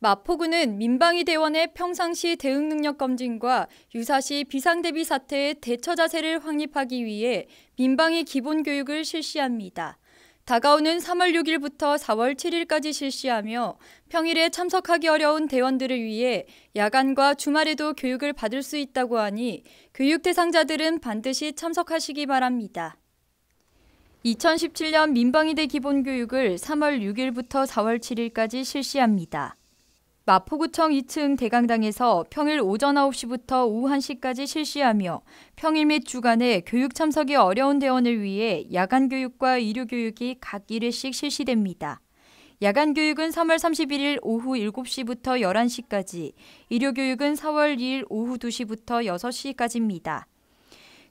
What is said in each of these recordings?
마포구는 민방위 대원의 평상시 대응 능력 검진과 유사시 비상대비 사태의 대처 자세를 확립하기 위해 민방위 기본 교육을 실시합니다. 다가오는 3월 6일부터 4월 7일까지 실시하며 평일에 참석하기 어려운 대원들을 위해 야간과 주말에도 교육을 받을 수 있다고 하니 교육 대상자들은 반드시 참석하시기 바랍니다. 2017년 민방위대 기본교육을 3월 6일부터 4월 7일까지 실시합니다. 마포구청 2층 대강당에서 평일 오전 9시부터 오후 1시까지 실시하며 평일 및 주간에 교육 참석이 어려운 대원을 위해 야간 교육과 일요 교육이 각 1회씩 실시됩니다. 야간 교육은 3월 31일 오후 7시부터 11시까지, 일요 교육은 4월 2일 오후 2시부터 6시까지입니다.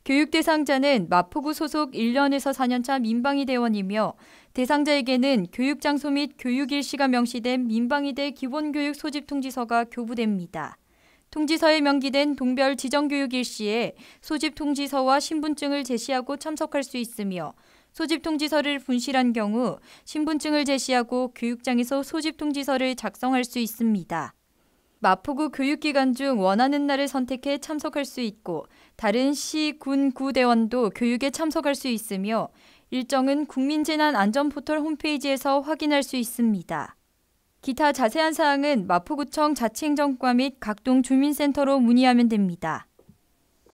교육 대상자는 마포구 소속 1년에서 4년차 민방위 대원이며 대상자에게는 교육장소 및 교육일시가 명시된 민방위대 기본교육 소집 통지서가 교부됩니다. 통지서에 명기된 동별 지정교육 일시에 소집 통지서와 신분증을 제시하고 참석할 수 있으며 소집 통지서를 분실한 경우 신분증을 제시하고 교육장에서 소집 통지서를 작성할 수 있습니다. 마포구 교육기관중 원하는 날을 선택해 참석할 수 있고 다른 시, 군, 구대원도 교육에 참석할 수 있으며 일정은 국민재난안전포털 홈페이지에서 확인할 수 있습니다. 기타 자세한 사항은 마포구청 자치행정과 및 각동 주민센터로 문의하면 됩니다.